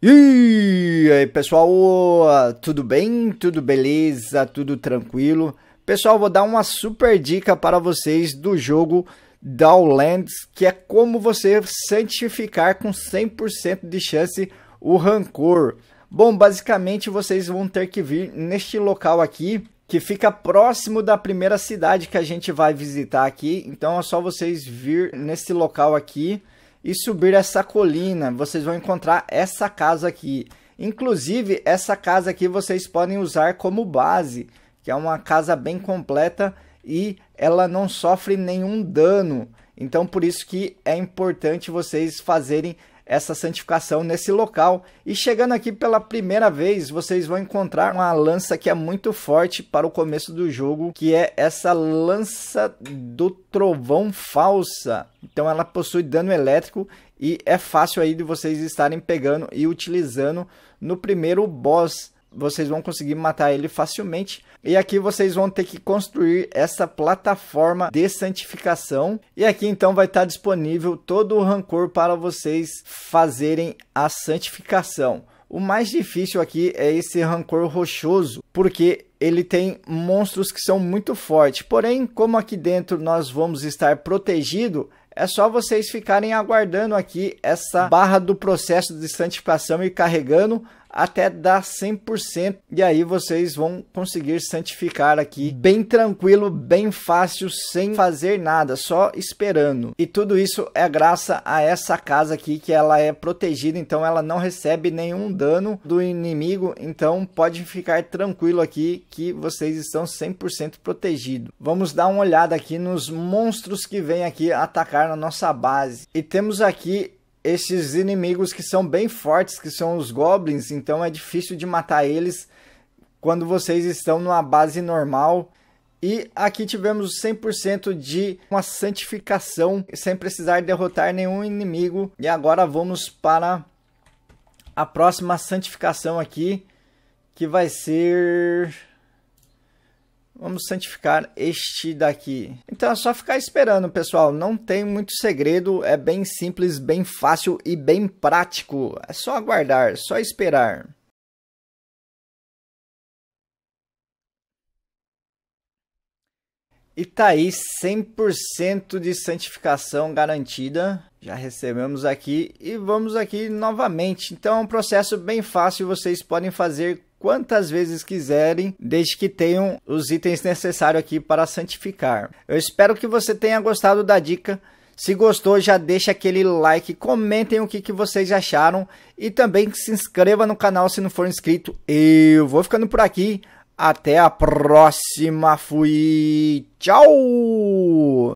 E aí pessoal, tudo bem? Tudo beleza? Tudo tranquilo? Pessoal, vou dar uma super dica para vocês do jogo Downlands, que é como você santificar com 100% de chance o rancor. Bom, basicamente vocês vão ter que vir neste local aqui, que fica próximo da primeira cidade que a gente vai visitar aqui. Então é só vocês vir nesse local aqui e subir essa colina, vocês vão encontrar essa casa aqui. Inclusive, essa casa aqui vocês podem usar como base, que é uma casa bem completa e ela não sofre nenhum dano. Então, por isso que é importante vocês fazerem essa santificação nesse local. E chegando aqui pela primeira vez, vocês vão encontrar uma lança que é muito forte para o começo do jogo, que é essa lança do trovão falsa. Então ela possui dano elétrico e é fácil aí de vocês estarem pegando e utilizando no primeiro boss vocês vão conseguir matar ele facilmente. E aqui vocês vão ter que construir essa plataforma de santificação. E aqui então vai estar disponível todo o rancor para vocês fazerem a santificação. O mais difícil aqui é esse rancor rochoso, porque ele tem monstros que são muito fortes. Porém, como aqui dentro nós vamos estar protegido, é só vocês ficarem aguardando aqui essa barra do processo de santificação e carregando até dar 100% e aí vocês vão conseguir santificar aqui bem tranquilo, bem fácil, sem fazer nada, só esperando. E tudo isso é graça a essa casa aqui que ela é protegida, então ela não recebe nenhum dano do inimigo, então pode ficar tranquilo aqui que vocês estão 100% protegidos. Vamos dar uma olhada aqui nos monstros que vêm aqui atacar na nossa base. E temos aqui esses inimigos que são bem fortes, que são os goblins, então é difícil de matar eles quando vocês estão numa base normal. E aqui tivemos 100% de uma santificação, sem precisar derrotar nenhum inimigo. E agora vamos para a próxima santificação aqui, que vai ser Vamos santificar este daqui. Então é só ficar esperando, pessoal. Não tem muito segredo, é bem simples, bem fácil e bem prático. É só aguardar, só esperar. E tá aí 100% de santificação garantida. Já recebemos aqui e vamos aqui novamente. Então é um processo bem fácil, vocês podem fazer quantas vezes quiserem, desde que tenham os itens necessários aqui para santificar. Eu espero que você tenha gostado da dica. Se gostou, já deixa aquele like, comentem o que, que vocês acharam e também se inscreva no canal se não for inscrito. Eu vou ficando por aqui. Até a próxima. Fui. Tchau!